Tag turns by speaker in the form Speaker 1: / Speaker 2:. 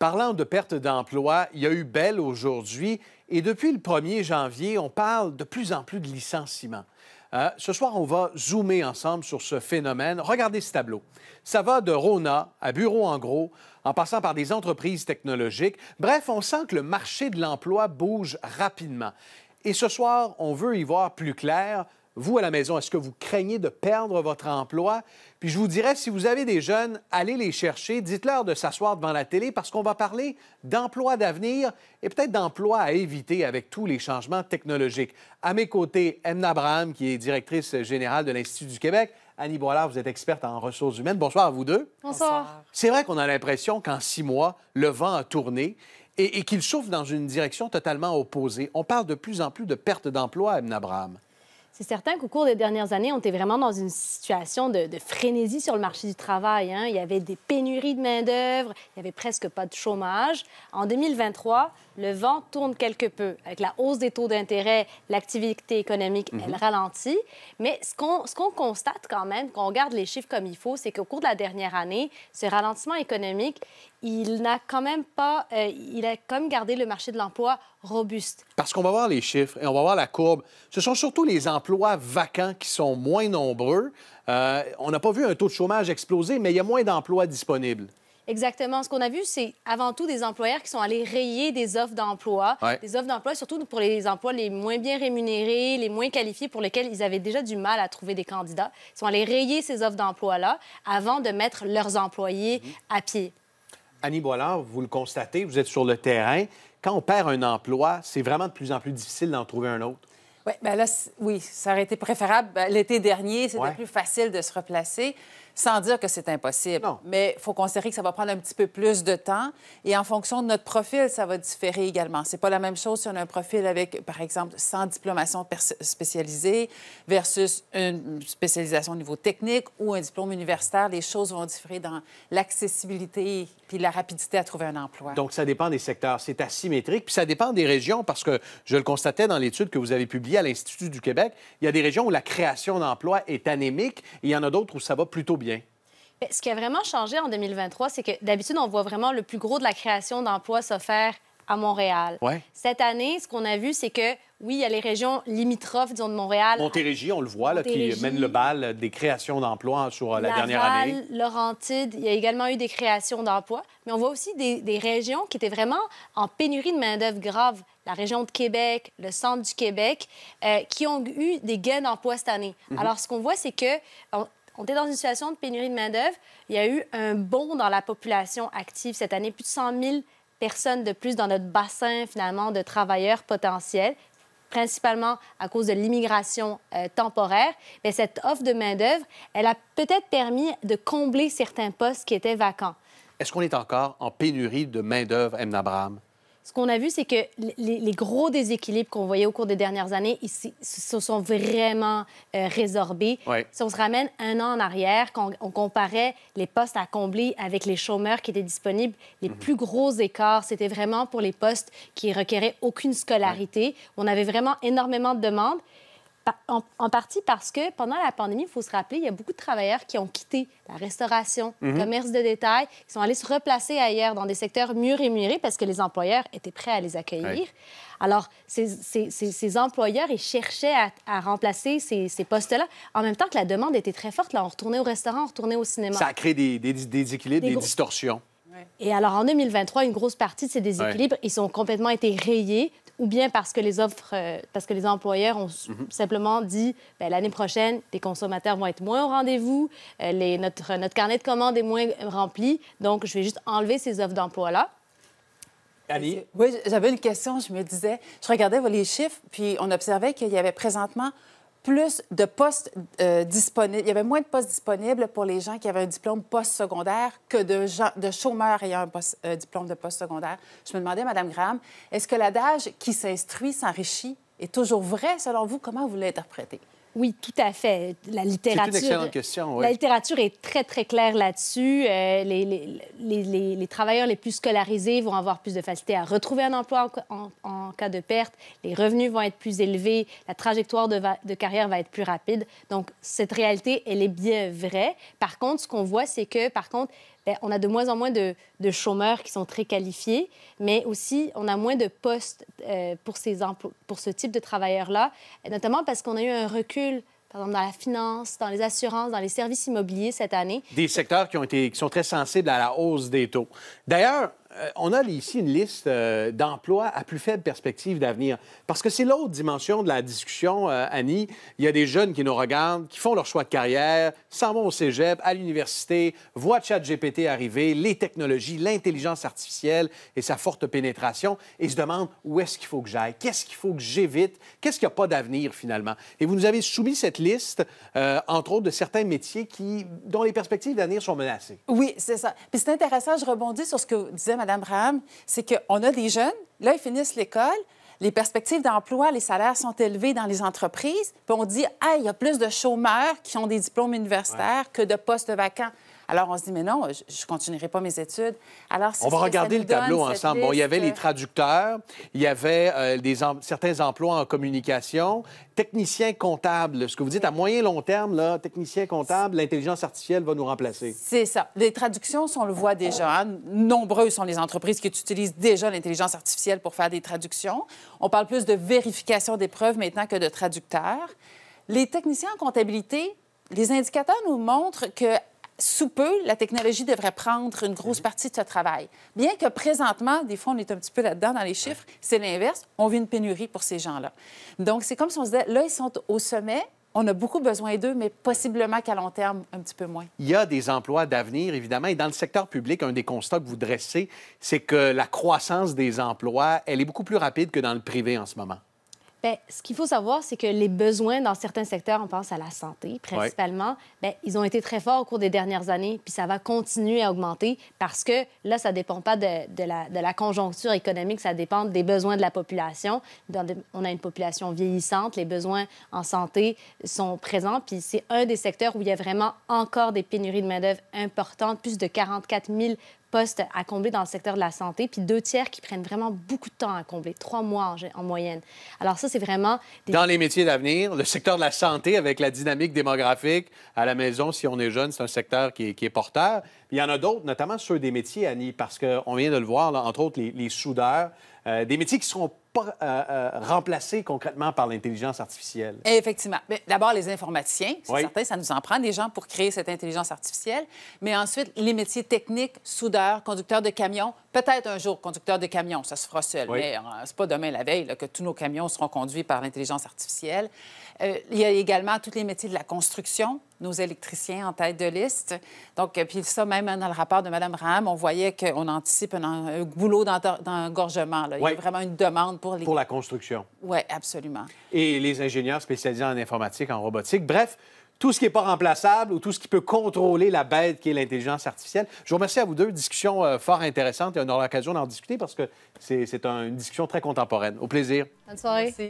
Speaker 1: Parlant de perte d'emploi, il y a eu belle aujourd'hui et depuis le 1er janvier, on parle de plus en plus de licenciements. Euh, ce soir, on va zoomer ensemble sur ce phénomène. Regardez ce tableau. Ça va de Rona à Bureau en gros, en passant par des entreprises technologiques. Bref, on sent que le marché de l'emploi bouge rapidement. Et ce soir, on veut y voir plus clair vous à la maison, est-ce que vous craignez de perdre votre emploi? Puis je vous dirais, si vous avez des jeunes, allez les chercher, dites-leur de s'asseoir devant la télé parce qu'on va parler d'emplois d'avenir et peut-être d'emplois à éviter avec tous les changements technologiques. À mes côtés, Emna Abraham, qui est directrice générale de l'Institut du Québec. Annie Boilard, vous êtes experte en ressources humaines. Bonsoir à vous deux.
Speaker 2: Bonsoir.
Speaker 1: C'est vrai qu'on a l'impression qu'en six mois, le vent a tourné et, qu'il chauffe dans une direction totalement opposée. On parle de plus en plus de perte d'emploi, Emna Abraham.
Speaker 2: C'est certain qu'au cours des dernières années, on était vraiment dans une situation de, frénésie sur le marché du travail. Hein. Il y avait des pénuries de main-d'œuvre, il n'y avait presque pas de chômage. En 2023, le vent tourne quelque peu. Avec la hausse des taux d'intérêt, l'activité économique, elle mhm. ralentit. Mais ce qu'on constate quand même, qu'on regarde les chiffres comme il faut, c'est qu'au cours de la dernière année, ce ralentissement économique, il n'a quand même pas, euh, il a quand même gardé le marché de l'emploi robuste.
Speaker 1: Parce qu'on va voir les chiffres et on va voir la courbe. Ce sont surtout les emplois vacants qui sont moins nombreux. Euh, on n'a pas vu un taux de chômage exploser, mais il y a moins d'emplois disponibles.
Speaker 2: Exactement. Ce qu'on a vu, c'est avant tout des employeurs qui sont allés rayer des offres d'emploi, des offres d'emploi surtout pour les emplois les moins bien rémunérés, les moins qualifiés, pour lesquels ils avaient déjà du mal à trouver des candidats. Ils sont allés rayer ces offres d'emploi-là avant de mettre leurs employés mhm. à pied.
Speaker 1: Annie vous le constatez, vous êtes sur le terrain. Quand on perd un emploi, c'est vraiment de plus en plus difficile d'en trouver un autre.
Speaker 3: Oui, ben là, oui, ça aurait été préférable. Ben, l'été dernier, c'était plus facile de se replacer sans dire que c'est impossible. Mais il faut considérer que ça va prendre un petit peu plus de temps. Et en fonction de notre profil, ça va différer également. C'est pas la même chose si on a un profil avec, par exemple, sans diplomation spécialisée versus une spécialisation au niveau technique ou un diplôme universitaire. Les choses vont différer dans l'accessibilité puis la rapidité à trouver un emploi.
Speaker 1: Donc, ça dépend des secteurs. C'est asymétrique. Puis ça dépend des régions parce que je le constatais dans l'étude que vous avez publiée à l'Institut du Québec, il y a des régions où la création d'emplois est anémique et il y en a d'autres où ça va plutôt bien bien?
Speaker 2: Ce qui a vraiment changé en 2023, c'est que d'habitude, on voit vraiment le plus gros de la création d'emplois se faire à Montréal. Ouais. Cette année, ce qu'on a vu, c'est que oui, il y a les régions limitrophes, disons, de Montréal.
Speaker 1: Montérégie, on le voit, là, qui mène le bal des créations d'emplois sur euh, la dernière année.
Speaker 2: Laurentide, il y a également eu des créations d'emplois. Mais on voit aussi des, régions qui étaient vraiment en pénurie de main-d'œuvre grave. La région de Québec, le centre du Québec, euh, qui ont eu des gains d'emplois cette année. Mhm. Alors, ce qu'on voit, c'est que on était dans une situation de pénurie de main-d'œuvre. Il y a eu un bond dans la population active cette année, plus de 100 000 personnes de plus dans notre bassin, finalement, de travailleurs potentiels principalement à cause de l'immigration euh, temporaire, mais cette offre de main-d'œuvre, elle a peut-être permis de combler certains postes qui étaient vacants.
Speaker 1: Est-ce qu'on est encore en pénurie de main-d'œuvre, M. Abraham?
Speaker 2: ce qu'on a vu, c'est que les, gros déséquilibres qu'on voyait au cours des dernières années, ils se sont vraiment euh, résorbés. Si on se ramène un an en arrière, quand comparait les postes à combler avec les chômeurs qui étaient disponibles, les mhm. plus gros écarts, c'était vraiment pour les postes qui requéraient aucune scolarité. On avait vraiment énormément de demandes en, partie parce que pendant la pandémie, il faut se rappeler, il y a beaucoup de travailleurs qui ont quitté la restauration, le mhm. commerce de détail, qui sont allés se replacer ailleurs dans des secteurs mieux rémunérés parce que les employeurs étaient prêts à les accueillir. Alors, ces, employeurs, ils cherchaient à, remplacer ces, postes-là, en même temps que la demande était très forte. Là, on retournait au restaurant, on retournait au cinéma. Ça a
Speaker 1: créé des, déséquilibres, des distorsions.
Speaker 2: Et alors, en 2023, une grosse partie de ces déséquilibres, ils ont complètement été rayés ou bien parce que les offres, euh, parce que les employeurs ont mhm. simplement dit ben, l'année prochaine, les consommateurs vont être moins au rendez-vous, euh, notre, notre carnet de commandes est moins rempli, donc je vais juste enlever ces offres d'emploi-là.
Speaker 3: Allez, Oui, j'avais une question. Je me disais, je regardais les chiffres, puis on observait qu'il y avait présentement plus de postes euh, disponibles. Il y avait moins de postes disponibles pour les gens qui avaient un diplôme post secondaire que de, de chômeurs ayant un euh, diplôme de secondaire. Je me demandais, Madame Graham, est-ce que l'adage qui s'instruit s'enrichit est toujours vrai selon vous? Comment vous l'interprétez? Oui, tout à fait. La littérature.
Speaker 1: La
Speaker 2: littérature est très très claire là-dessus. Euh, les, les, travailleurs les plus scolarisés vont avoir plus de facilité à retrouver un emploi en, cas de perte. Les revenus vont être plus élevés. La trajectoire de, de, carrière va être plus rapide. Donc cette réalité, elle est bien vraie. Par contre, ce qu'on voit, c'est que par contre, ben, on a de moins en moins de, chômeurs qui sont très qualifiés, mais aussi on a moins de postes euh, pour, ces pour ce type de travailleurs-là, notamment parce qu'on a eu un recul par exemple, dans la finance, dans les assurances, dans les services immobiliers cette année.
Speaker 1: Des secteurs qui, ont été, qui sont très sensibles à la hausse des taux. D'ailleurs, euh, on a ici une liste euh, d'emplois à plus faible perspective d'avenir. Parce que c'est l'autre dimension de la discussion, euh, Annie. Il y a des jeunes qui nous regardent, qui font leur choix de carrière, s'en vont au cégep, à l'université, voient ChatGPT arriver, les technologies, l'intelligence artificielle et sa forte pénétration, et se demandent où est-ce qu'il faut que j'aille, qu'est-ce qu'il faut que j'évite, qu'est-ce qu'il n'y a pas d'avenir finalement. Et vous nous avez soumis cette liste, entre autres, de certains métiers qui, dont les perspectives d'avenir sont menacées.
Speaker 3: Oui, c'est ça. Puis c'est intéressant, je rebondis sur ce que vous Madame Braham, c'est qu'on a des jeunes, là, ils finissent l'école, les perspectives d'emploi, les salaires sont élevés dans les entreprises, puis on dit, ah, il y a plus de chômeurs qui ont des diplômes universitaires que de postes vacants. Alors, on se dit, mais non, je ne continuerai pas mes études. Alors, on va regarder le tableau ensemble. Bon, il y avait les
Speaker 1: traducteurs, il y avait euh, des certains emplois en communication, technicien comptable. Ce que vous dites, à moyen long terme, là, technicien comptable, l'intelligence artificielle va nous remplacer.
Speaker 3: C'est ça. Les traductions, on le voit déjà. Hein, nombreuses sont les entreprises qui utilisent déjà l'intelligence artificielle pour faire des traductions. On parle plus de vérification des preuves maintenant que de traducteurs. Les techniciens en comptabilité, les indicateurs nous montrent que sous peu, la technologie devrait prendre une grosse mhm. partie de ce travail. Bien que présentement, des fois, on est un petit peu là-dedans dans les chiffres, c'est l'inverse. On vit une pénurie pour ces gens-là. Donc, c'est comme si on se disait, là, ils sont au sommet, on a beaucoup besoin d'eux, mais possiblement qu'à long terme, un petit peu moins.
Speaker 1: Il y a des emplois d'avenir, évidemment. Et dans le secteur public, un des constats que vous dressez, c'est que la croissance des emplois, elle est beaucoup plus rapide que dans le privé en ce moment.
Speaker 2: Bien, ce qu'il faut savoir, c'est que les besoins dans certains secteurs, on pense à la santé principalement, ben, ils ont été très forts au cours des dernières années, puis ça va continuer à augmenter parce que là, ça ne dépend pas de, de, la, conjoncture économique, ça dépend des besoins de la population. Dans on a une population vieillissante, les besoins en santé sont présents, puis c'est un des secteurs où il y a vraiment encore des pénuries de main-d'œuvre importantes, plus de 44 000 postes à combler dans le secteur de la santé, puis deux tiers qui prennent vraiment beaucoup de temps à combler, trois mois en, moyenne. Alors ça, c'est vraiment...
Speaker 1: Dans les métiers d'avenir, le secteur de la santé, avec la dynamique démographique, à la maison, si on est jeune, c'est un secteur qui est, porteur. il y en a d'autres, notamment ceux des métiers, Annie, parce qu'on vient de le voir, entre autres les, les soudeurs, euh, des métiers qui ne seront pas euh, euh, remplacés concrètement par l'intelligence artificielle.
Speaker 3: Effectivement. D'abord, les informaticiens, c'est certain, ça nous en prend des gens pour créer cette intelligence artificielle. Mais ensuite, les métiers techniques, soudeurs, conducteurs de camions, peut-être un jour, conducteur de camions, ça se fera seul. Mais c'est pas demain la veille que tous nos camions seront conduits par l'intelligence artificielle. il y a également tous les métiers de la construction, nos électriciens en tête de liste. Donc, euh, puis ça, même hein, dans le rapport de Mme Rahm, on voyait qu'on anticipe un, un boulot d'engorgement. Il y a vraiment une demande pour les... Pour la construction. Oui, absolument.
Speaker 1: Et les ingénieurs spécialisés en informatique, en robotique. Bref, tout ce qui n'est pas remplaçable ou tout ce qui peut contrôler la bête qui est l'intelligence artificielle. Je vous remercie à vous deux. Discussion euh, fort intéressante et on aura l'occasion d'en discuter parce que c'est, une discussion très contemporaine. Au plaisir.
Speaker 3: Bonne soirée. Merci.